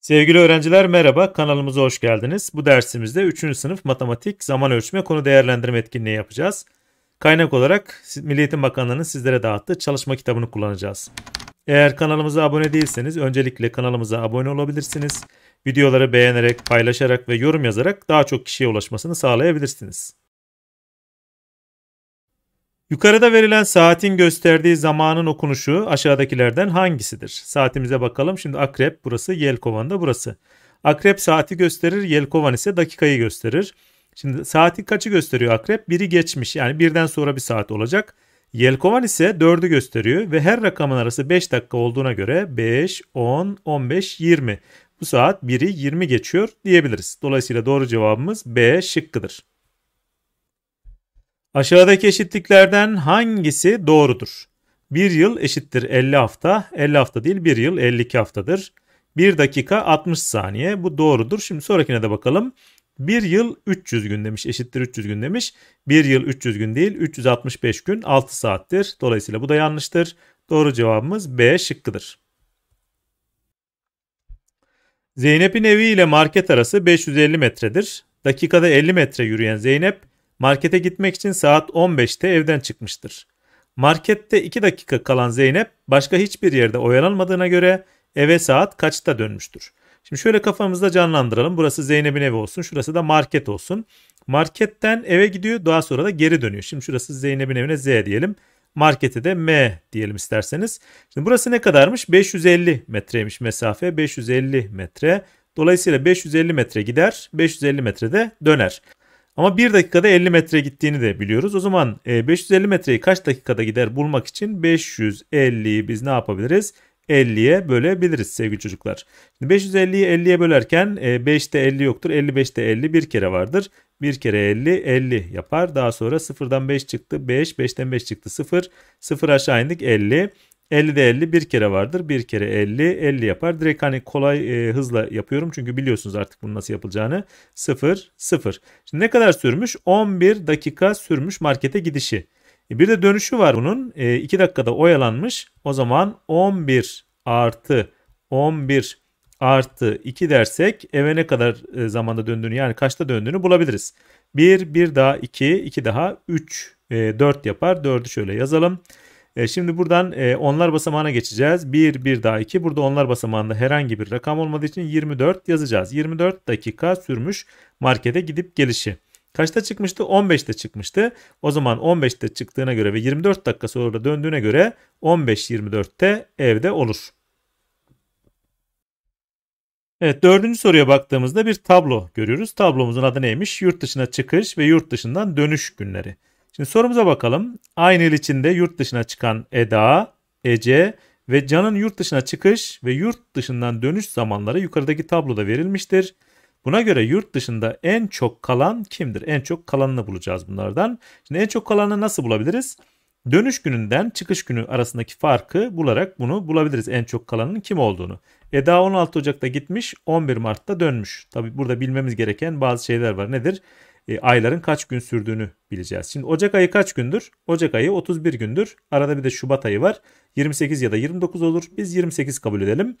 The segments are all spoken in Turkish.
Sevgili öğrenciler merhaba, kanalımıza hoş geldiniz. Bu dersimizde 3. sınıf matematik zaman ölçme konu değerlendirme etkinliği yapacağız. Kaynak olarak Milli Eğitim Bakanlığı'nın sizlere dağıttığı çalışma kitabını kullanacağız. Eğer kanalımıza abone değilseniz öncelikle kanalımıza abone olabilirsiniz. Videoları beğenerek, paylaşarak ve yorum yazarak daha çok kişiye ulaşmasını sağlayabilirsiniz. Yukarıda verilen saatin gösterdiği zamanın okunuşu aşağıdakilerden hangisidir? Saatimize bakalım. Şimdi akrep burası, yelkovan da burası. Akrep saati gösterir, yelkovan ise dakikayı gösterir. Şimdi saati kaçı gösteriyor akrep? Biri geçmiş yani birden sonra bir saat olacak. Yelkovan ise 4'ü gösteriyor ve her rakamın arası 5 dakika olduğuna göre 5, 10, 15, 20. Bu saat 1'i 20 geçiyor diyebiliriz. Dolayısıyla doğru cevabımız B şıkkıdır. Aşağıdaki eşitliklerden hangisi doğrudur? Bir yıl eşittir 50 hafta. 50 hafta değil bir yıl 52 haftadır. 1 dakika 60 saniye. Bu doğrudur. Şimdi sonrakine de bakalım. 1 yıl 300 gün demiş. Eşittir 300 gün demiş. 1 yıl 300 gün değil 365 gün 6 saattir. Dolayısıyla bu da yanlıştır. Doğru cevabımız B şıkkıdır. Zeynep'in evi ile market arası 550 metredir. Dakikada 50 metre yürüyen Zeynep Markete gitmek için saat 15'te evden çıkmıştır. Markette 2 dakika kalan Zeynep başka hiçbir yerde oyalanmadığına göre eve saat kaçta dönmüştür. Şimdi şöyle kafamızda canlandıralım. Burası Zeynep'in evi olsun. Şurası da market olsun. Marketten eve gidiyor. Daha sonra da geri dönüyor. Şimdi şurası Zeynep'in evine Z diyelim. Markete de M diyelim isterseniz. Şimdi burası ne kadarmış? 550 metreymiş mesafe. 550 metre. Dolayısıyla 550 metre gider, 550 metrede döner. Ama 1 dakikada 50 metre gittiğini de biliyoruz. O zaman 550 e, metreyi kaç dakikada gider bulmak için 550'yi biz ne yapabiliriz? 50'ye bölebiliriz sevgili çocuklar. 550'yi 50'ye bölerken 5'te e, 50 yoktur. 55'te 50 bir kere vardır. Bir kere 50 50 yapar. Daha sonra 0'dan 5 çıktı 5. 5'ten 5 çıktı 0. 0 aşağı indik 50. 50'de 50 bir kere vardır. Bir kere 50, 50 yapar. Direkt hani kolay e, hızla yapıyorum. Çünkü biliyorsunuz artık bunun nasıl yapılacağını. 0, 0. Şimdi ne kadar sürmüş? 11 dakika sürmüş markete gidişi. E, bir de dönüşü var bunun. E, 2 dakikada oyalanmış. O zaman 11 artı 11 artı 2 dersek eve ne kadar e, zamanda döndüğünü yani kaçta döndüğünü bulabiliriz. 1, 1 daha 2, 2 daha 3, e, 4 yapar. 4'ü şöyle yazalım. E, şimdi buradan e, onlar basamağına geçeceğiz. 1, 1 daha 2. Burada onlar basamağında herhangi bir rakam olmadığı için 24 yazacağız. 24 dakika sürmüş markete gidip gelişi. Kaçta çıkmıştı? 15'te çıkmıştı. O zaman 15'te çıktığına göre ve 24 dakika sonra döndüğüne göre 15-24'te evde olur. Evet dördüncü soruya baktığımızda bir tablo görüyoruz. Tablomuzun adı neymiş? Yurt dışına çıkış ve yurt dışından dönüş günleri. Şimdi sorumuza bakalım. Aynı yıl içinde yurt dışına çıkan Eda, Ece ve Can'ın yurt dışına çıkış ve yurt dışından dönüş zamanları yukarıdaki tabloda verilmiştir. Buna göre yurt dışında en çok kalan kimdir? En çok kalanını bulacağız bunlardan. Şimdi en çok kalanını nasıl bulabiliriz? Dönüş gününden çıkış günü arasındaki farkı bularak bunu bulabiliriz en çok kalanın kim olduğunu. Eda 16 Ocak'ta gitmiş 11 Mart'ta dönmüş. Tabi burada bilmemiz gereken bazı şeyler var. Nedir? e, ayların kaç gün sürdüğünü bileceğiz. Şimdi Ocak ayı kaç gündür? Ocak ayı 31 gündür. Arada bir de Şubat ayı var. 28 ya da 29 olur. Biz 28 kabul edelim.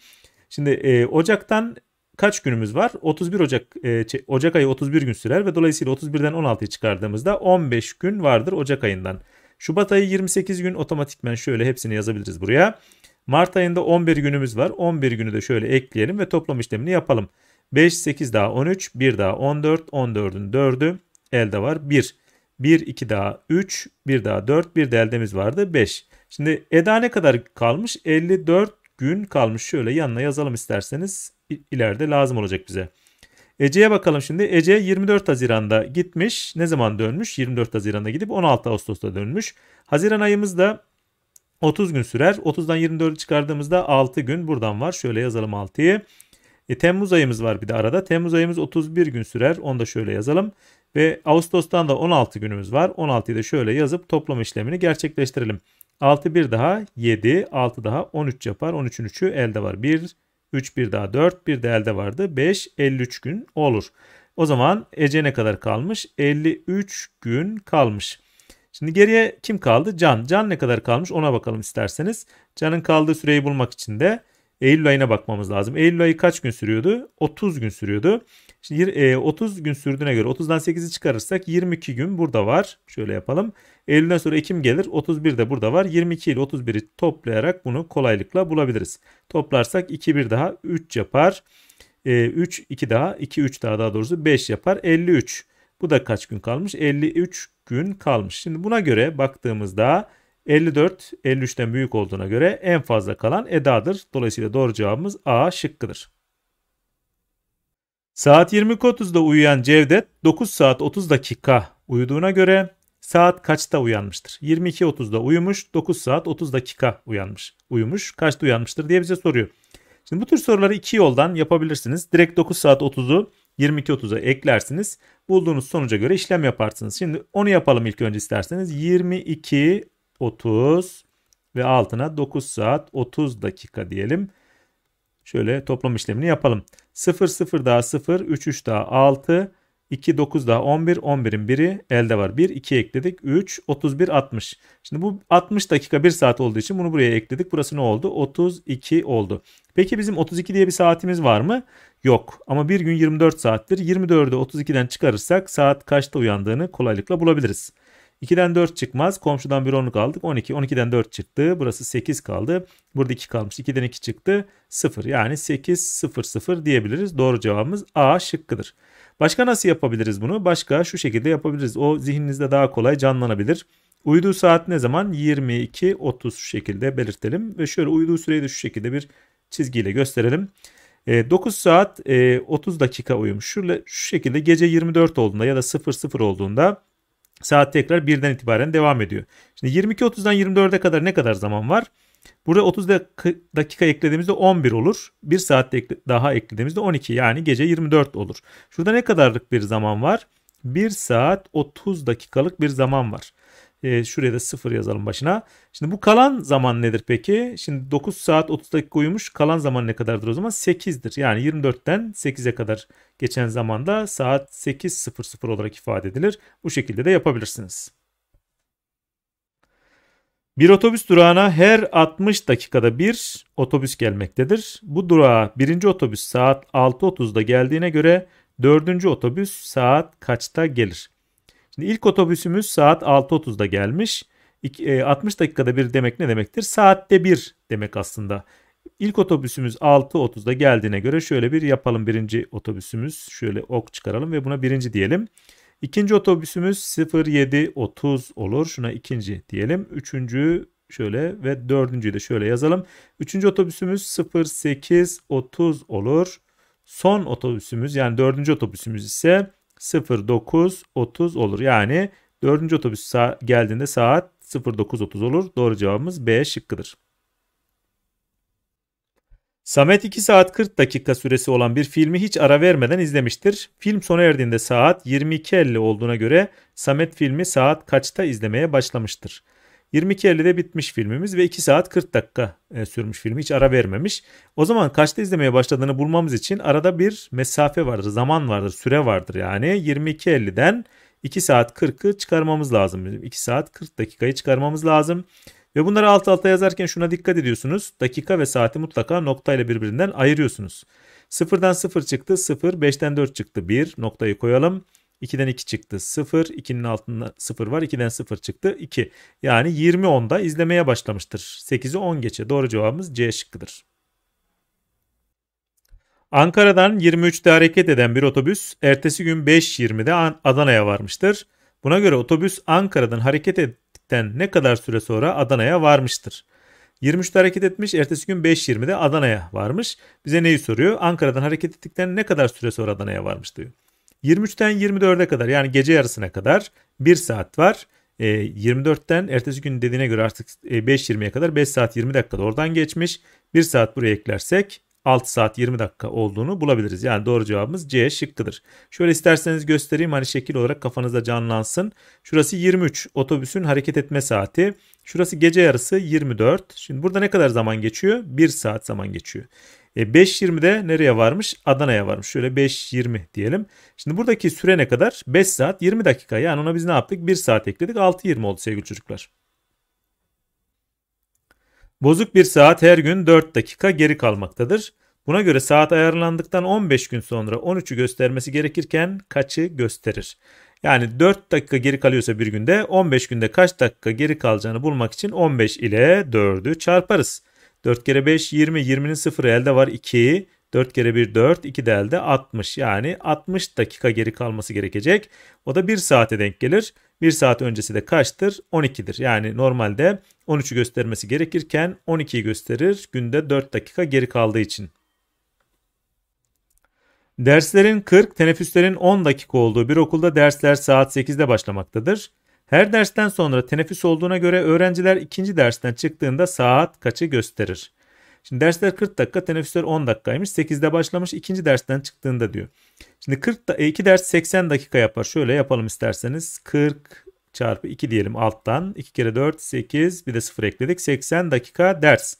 Şimdi e, Ocak'tan kaç günümüz var? 31 Ocak e, Ocak ayı 31 gün sürer ve dolayısıyla 31'den 16'yı çıkardığımızda 15 gün vardır Ocak ayından. Şubat ayı 28 gün otomatikmen şöyle hepsini yazabiliriz buraya. Mart ayında 11 günümüz var. 11 günü de şöyle ekleyelim ve toplam işlemini yapalım. 5, 8 daha 13, 1 daha 14, 14'ün 4'ü elde var 1. 1, 2 daha 3, 1 daha 4, bir de eldemiz vardı 5. Şimdi Eda ne kadar kalmış? 54 gün kalmış. Şöyle yanına yazalım isterseniz ileride lazım olacak bize. Ece'ye bakalım şimdi. Ece 24 Haziran'da gitmiş. Ne zaman dönmüş? 24 Haziran'da gidip 16 Ağustos'ta dönmüş. Haziran ayımız da 30 gün sürer. 30'dan 24'ü çıkardığımızda 6 gün buradan var. Şöyle yazalım 6'yı. E, Temmuz ayımız var bir de arada. Temmuz ayımız 31 gün sürer. Onu da şöyle yazalım. Ve Ağustos'tan da 16 günümüz var. 16'yı da şöyle yazıp toplama işlemini gerçekleştirelim. 6 1 daha 7, 6 daha 13 yapar. 13'ün 3'ü elde var. 1, 3 1 daha 4, 1 de elde vardı. 5, 53 gün olur. O zaman Ece ne kadar kalmış? 53 gün kalmış. Şimdi geriye kim kaldı? Can. Can ne kadar kalmış ona bakalım isterseniz. Can'ın kaldığı süreyi bulmak için de Eylül ayına bakmamız lazım. Eylül ayı kaç gün sürüyordu? 30 gün sürüyordu. Şimdi 30 e, gün sürdüğüne göre 30'dan 8'i çıkarırsak 22 gün burada var. Şöyle yapalım. Eylül'den sonra Ekim gelir. 31 de burada var. 22 ile 31'i toplayarak bunu kolaylıkla bulabiliriz. Toplarsak 2 1 daha 3 yapar. 3 e, 2 daha 2 3 daha daha doğrusu 5 yapar. 53. Bu da kaç gün kalmış? 53 gün kalmış. Şimdi buna göre baktığımızda 54, 53'ten büyük olduğuna göre en fazla kalan Eda'dır. Dolayısıyla doğru cevabımız A şıkkıdır. Saat 20.30'da uyuyan Cevdet 9 saat 30 dakika uyuduğuna göre saat kaçta uyanmıştır? 22.30'da uyumuş, 9 saat 30 dakika uyanmış. Uyumuş, kaçta uyanmıştır diye bize soruyor. Şimdi bu tür soruları iki yoldan yapabilirsiniz. Direkt 9 saat 30'u 22.30'a eklersiniz. Bulduğunuz sonuca göre işlem yaparsınız. Şimdi onu yapalım ilk önce isterseniz. 22 30 ve altına 9 saat 30 dakika diyelim. Şöyle toplam işlemini yapalım. 0 0 daha 0, 3 3 daha 6, 2 9 daha 11, 11'in biri elde var. 1 2 ekledik. 3 31 60. Şimdi bu 60 dakika 1 saat olduğu için bunu buraya ekledik. Burası ne oldu? 32 oldu. Peki bizim 32 diye bir saatimiz var mı? Yok. Ama bir gün 24 saattir. 24'ü 32'den çıkarırsak saat kaçta uyandığını kolaylıkla bulabiliriz. 2'den 4 çıkmaz. Komşudan bir onluk aldık. 12. 12'den 4 çıktı. Burası 8 kaldı. Burada 2 kalmış. 2'den 2 çıktı. 0. Yani 8 0 0 diyebiliriz. Doğru cevabımız A şıkkıdır. Başka nasıl yapabiliriz bunu? Başka şu şekilde yapabiliriz. O zihninizde daha kolay canlanabilir. Uyuduğu saat ne zaman? 22.30 şu şekilde belirtelim. Ve şöyle uyuduğu süreyi de şu şekilde bir çizgiyle gösterelim. 9 e, saat 30 e, dakika uyumuş. Şöyle, şu şekilde gece 24 olduğunda ya da 00 olduğunda Saat tekrar birden itibaren devam ediyor. Şimdi 22.30'dan 24'e kadar ne kadar zaman var? Burada 30 dakika eklediğimizde 11 olur. 1 saat daha eklediğimizde 12 yani gece 24 olur. Şurada ne kadarlık bir zaman var? 1 saat 30 dakikalık bir zaman var. E, şuraya da 0 yazalım başına. Şimdi bu kalan zaman nedir peki? Şimdi 9 saat 30 dakika uyumuş. Kalan zaman ne kadardır o zaman? 8'dir. Yani 24'ten 8'e kadar geçen zamanda saat 8.00 olarak ifade edilir. Bu şekilde de yapabilirsiniz. Bir otobüs durağına her 60 dakikada bir otobüs gelmektedir. Bu durağa birinci otobüs saat 6.30'da geldiğine göre dördüncü otobüs saat kaçta gelir? Şimdi ilk otobüsümüz saat 6.30'da gelmiş. 60 e, dakikada bir demek ne demektir? Saatte bir demek aslında. İlk otobüsümüz 6.30'da geldiğine göre şöyle bir yapalım birinci otobüsümüz. Şöyle ok çıkaralım ve buna birinci diyelim. İkinci otobüsümüz 07.30 olur. Şuna ikinci diyelim. Üçüncü şöyle ve dördüncüyü de şöyle yazalım. Üçüncü otobüsümüz 08.30 olur. Son otobüsümüz yani dördüncü otobüsümüz ise 09.30 olur. Yani 4. otobüs sa geldiğinde saat 09.30 olur. Doğru cevabımız B şıkkıdır. Samet 2 saat 40 dakika süresi olan bir filmi hiç ara vermeden izlemiştir. Film sona erdiğinde saat 22.50 olduğuna göre Samet filmi saat kaçta izlemeye başlamıştır? 22.50'de bitmiş filmimiz ve 2 saat 40 dakika e, sürmüş filmi hiç ara vermemiş. O zaman kaçta izlemeye başladığını bulmamız için arada bir mesafe vardır, zaman vardır, süre vardır yani. 22.50'den 2 saat 40'ı çıkarmamız lazım. 2 saat 40 dakikayı çıkarmamız lazım. Ve bunları alt alta yazarken şuna dikkat ediyorsunuz. Dakika ve saati mutlaka noktayla birbirinden ayırıyorsunuz. 0'dan 0 çıktı 0, 5'ten 4 çıktı 1 noktayı koyalım. 2'den 2 çıktı 0. 2'nin altında 0 var. 2'den 0 çıktı 2. Yani 20 10'da izlemeye başlamıştır. 8'i 10 geçe. Doğru cevabımız C şıkkıdır. Ankara'dan 23'te hareket eden bir otobüs ertesi gün 5.20'de Adana'ya varmıştır. Buna göre otobüs Ankara'dan hareket ettikten ne kadar süre sonra Adana'ya varmıştır? 23'te hareket etmiş, ertesi gün 5.20'de Adana'ya varmış. Bize neyi soruyor? Ankara'dan hareket ettikten ne kadar süre sonra Adana'ya varmış diyor. 23'ten 24'e kadar yani gece yarısına kadar 1 saat var. E, 24'ten ertesi gün dediğine göre artık 5.20'ye e, kadar 5 saat 20 dakikada oradan geçmiş. 1 saat buraya eklersek 6 saat 20 dakika olduğunu bulabiliriz. Yani doğru cevabımız C şıkkıdır. Şöyle isterseniz göstereyim hani şekil olarak kafanızda canlansın. Şurası 23 otobüsün hareket etme saati. Şurası gece yarısı 24. Şimdi burada ne kadar zaman geçiyor? 1 saat zaman geçiyor. E, 5.20'de nereye varmış? Adana'ya varmış. Şöyle 5.20 diyelim. Şimdi buradaki süre ne kadar? 5 saat 20 dakika. Yani ona biz ne yaptık? 1 saat ekledik. 6.20 oldu sevgili çocuklar. Bozuk bir saat her gün 4 dakika geri kalmaktadır. Buna göre saat ayarlandıktan 15 gün sonra 13'ü göstermesi gerekirken kaçı gösterir? Yani 4 dakika geri kalıyorsa bir günde 15 günde kaç dakika geri kalacağını bulmak için 15 ile 4'ü çarparız. 4 kere 5 20. 20'nin sıfırı elde var 2. 4 kere 1 4. 2 de elde 60. Yani 60 dakika geri kalması gerekecek. O da 1 saate denk gelir. 1 saat öncesi de kaçtır? 12'dir. Yani normalde 13'ü göstermesi gerekirken 12'yi gösterir. Günde 4 dakika geri kaldığı için. Derslerin 40, teneffüslerin 10 dakika olduğu bir okulda dersler saat 8'de başlamaktadır. Her dersten sonra teneffüs olduğuna göre öğrenciler ikinci dersten çıktığında saat kaçı gösterir? Şimdi dersler 40 dakika, teneffüsler 10 dakikaymış. 8'de başlamış, ikinci dersten çıktığında diyor. Şimdi 40 da, e, iki ders 80 dakika yapar. Şöyle yapalım isterseniz. 40 çarpı 2 diyelim alttan. 2 kere 4, 8 bir de 0 ekledik. 80 dakika ders.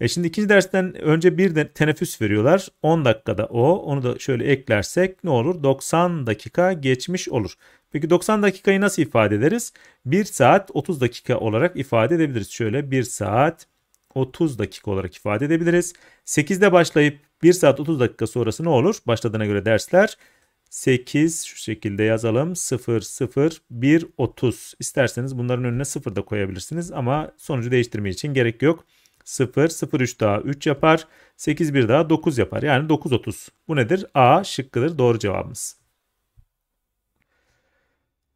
E şimdi ikinci dersten önce bir de teneffüs veriyorlar. 10 dakikada o. Onu da şöyle eklersek ne olur? 90 dakika geçmiş olur. Peki 90 dakikayı nasıl ifade ederiz? 1 saat 30 dakika olarak ifade edebiliriz. Şöyle 1 saat 30 dakika olarak ifade edebiliriz. 8'de başlayıp 1 saat 30 dakika sonrası ne olur? Başladığına göre dersler 8 şu şekilde yazalım 0 0 1 30 isterseniz bunların önüne 0 da koyabilirsiniz ama sonucu değiştirmeye için gerek yok. 0, 0, 3 daha 3 yapar. 8, 1 daha 9 yapar. Yani 9, 30. Bu nedir? A şıkkıdır doğru cevabımız.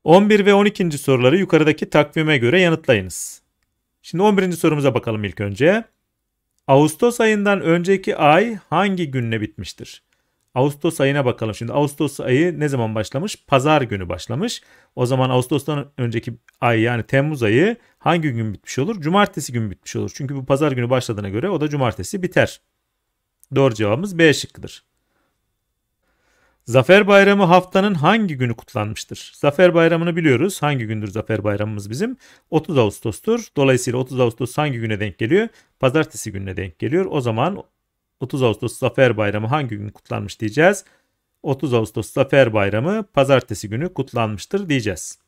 11 ve 12. soruları yukarıdaki takvime göre yanıtlayınız. Şimdi 11. sorumuza bakalım ilk önce. Ağustos ayından önceki ay hangi günle bitmiştir? Ağustos ayına bakalım şimdi. Ağustos ayı ne zaman başlamış? Pazar günü başlamış. O zaman Ağustos'tan önceki ay yani Temmuz ayı hangi gün bitmiş olur? Cumartesi günü bitmiş olur. Çünkü bu pazar günü başladığına göre o da cumartesi biter. Doğru cevabımız B şıkkıdır. Zafer Bayramı haftanın hangi günü kutlanmıştır? Zafer Bayramı'nı biliyoruz. Hangi gündür Zafer Bayramımız bizim? 30 Ağustos'tur. Dolayısıyla 30 Ağustos hangi güne denk geliyor? Pazartesi gününe denk geliyor. O zaman 30 Ağustos Zafer Bayramı hangi gün kutlanmış diyeceğiz. 30 Ağustos Zafer Bayramı pazartesi günü kutlanmıştır diyeceğiz.